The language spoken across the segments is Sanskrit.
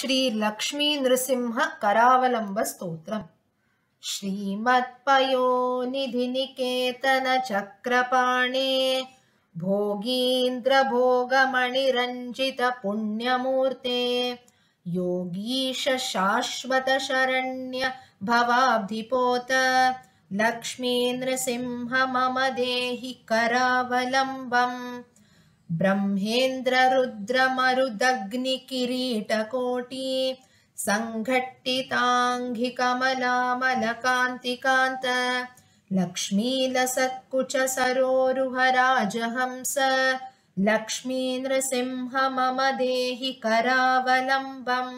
श्री श्रीमत्पयोनिधिनिकेतनचक्रपाणे भोगीन्द्र भोगमणिरञ्जित पुण्यमूर्ते योगीश शरण्य भवाब्धिपोत लक्ष्मीन्द्रसिंह मम देहि करावलम्बम् ब्रह्मेन्द्ररुद्रमरुदग्निकिरीटकोटी सङ्घट्टिताङ्घिकमलामलकान्तिकान्त लक्ष्मीलसत्कुचसरोरुहराजहंस लक्ष्मीन्द्र मम देहि करावलम्बम्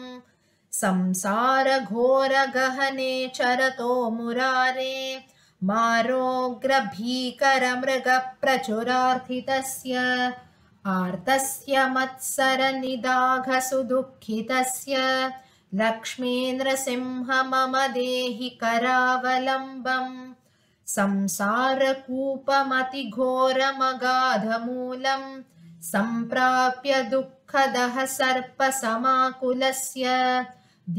संसारघोरगहने चरतो मुरारे मारोग्रभीकरमृगप्रचुरार्थितस्य आर्तस्य मत्सरनिदाघसु दुःखितस्य लक्ष्मीन्द्रसिंह मम देहि करावलम्बम् संसारकूपमतिघोरमगाधमूलम् सम्प्राप्य दुःखदः सर्पसमाकुलस्य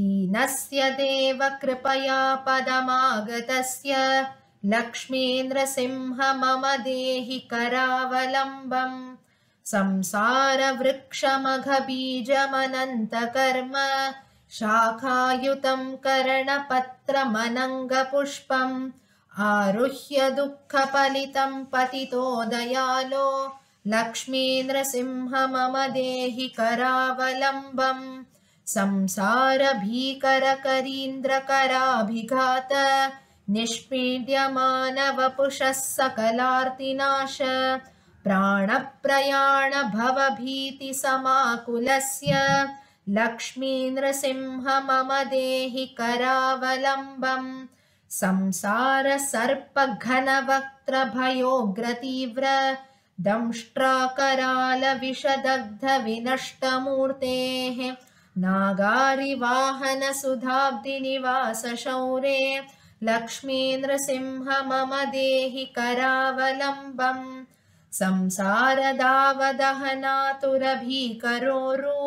दीनस्य देव कृपया पदमागतस्य लक्ष्मीन्द्रसिंह मम देहि करावलम्बम् संसारवृक्षमघबीजमनन्तकर्म शाखायुतं शाखायुतम् आरुह्य दुःखपलितं पतितो दयालो लक्ष्मीन्द्र मम देहि करावलम्बम् संसारभीकरकरीन्द्रकराभिघात निष्पीड्यमानवपुषः सकलार्तिनाश प्राणप्रयाणभवभीतिसमाकुलस्य भवभीतिसमाकुलस्य लक्ष्मीन्द्रसिंह मम देहि करावलम्बम् संसारसर्पघनवक्त्रभयोग्रतीव्र दंष्ट्राकरालविषदग्धविनष्टमूर्तेः नागारिवाहनसुधाब्दिनिवासशौरे नागारिवाहन लक्ष्मीन्द्रसिंह मम देहि करावलम्बम् संसारदावदहनातुरभीकरोरु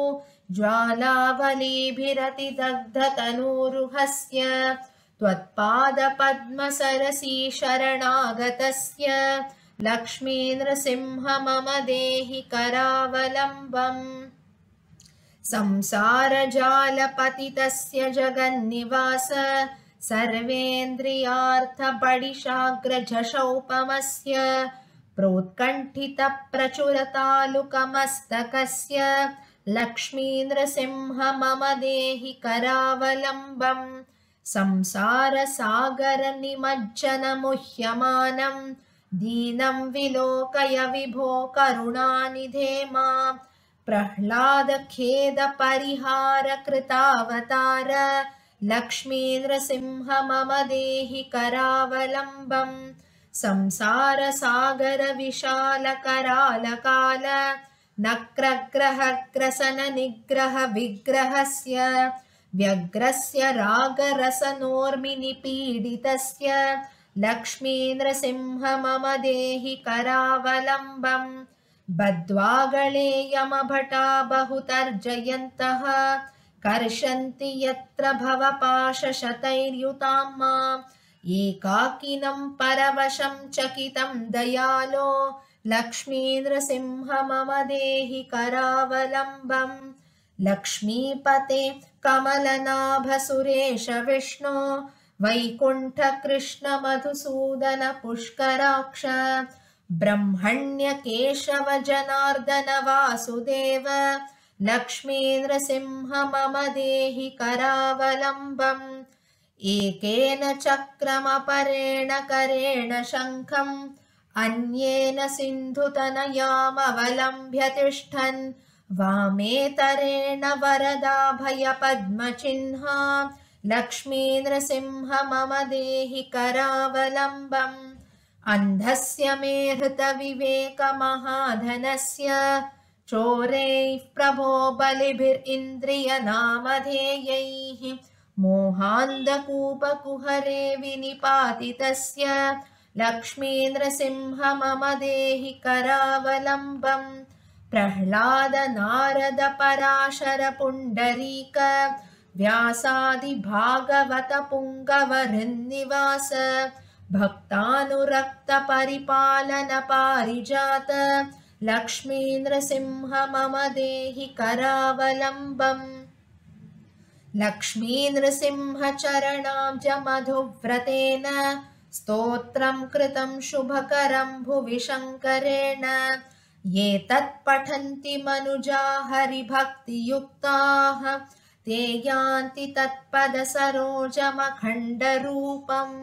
ज्वालावलीभिरतिदग्धतनूरुहस्य त्वत्पादपद्मसरसी शरणागतस्य लक्ष्मीन्द्रसिंह मम देहि करावलम्बम् संसारजालपतितस्य जगन्निवास सर्वेन्द्रियार्थ प्रोत्कण्ठितप्रचुरतालुकमस्तकस्य लक्ष्मीन्द्रसिंह मम देहि करावलम्बम् संसारसागरनिमज्जनमुह्यमानं दीनं विलोकय विभो करुणानिधे मा प्रह्लादखेदपरिहारकृतावतार लक्ष्मीन्द्रसिंह मम देहि करावलम्बम् संसारसागरविशालकरालकाल करालकाल विग्रहस्य व्यग्रस्य रागरसनोर्मिनिपीडितस्य लक्ष्मीन्द्रसिंह मम देहि करावलम्बम् बद्वागळे यमभटा बहु तर्जयन्तः कर्षन्ति यत्र भव मा एकाकिनं परवशं चकितं दयालो लक्ष्मीन्द्र मम देहि करावलम्बम् लक्ष्मीपते सुरेश विष्णो वैकुण्ठ कृष्ण मधुसूदन पुष्कराक्ष ब्रह्मण्य केशव जनार्दन वासुदेव लक्ष्मीन्द्र मम देहि करावलम्बम् एकेन चक्रमपरेण करेण शङ्खम् अन्येन सिन्धुतनयामवलम्ब्य तिष्ठन् वामेतरेण वरदाभयपद्मचिह्ना पद्मचिह्ना लक्ष्मीन्द्रसिंह मम देहि करावलम्बम् अन्धस्य मे हृत विवेकमहाधनस्य प्रभो बलिभिर् इन्द्रियनामधेयैः मोहान्धकूपकुहरे विनिपातितस्य लक्ष्मीन्द्रसिंह मम देहि करावलम्बम् प्रह्लाद नारद पराशर पुण्डरीक भागवत पारिजात मम देहि करावलम्बम् लक्ष्मीनृसिंहचरणाज मधुव्रतेन स्तोत्रं कृतं शुभकरं भुवि शङ्करेण ये तत्पठन्ति मनुजा हरिभक्तियुक्ताः ते यान्ति तत्पदसरोजमखण्डरूपम्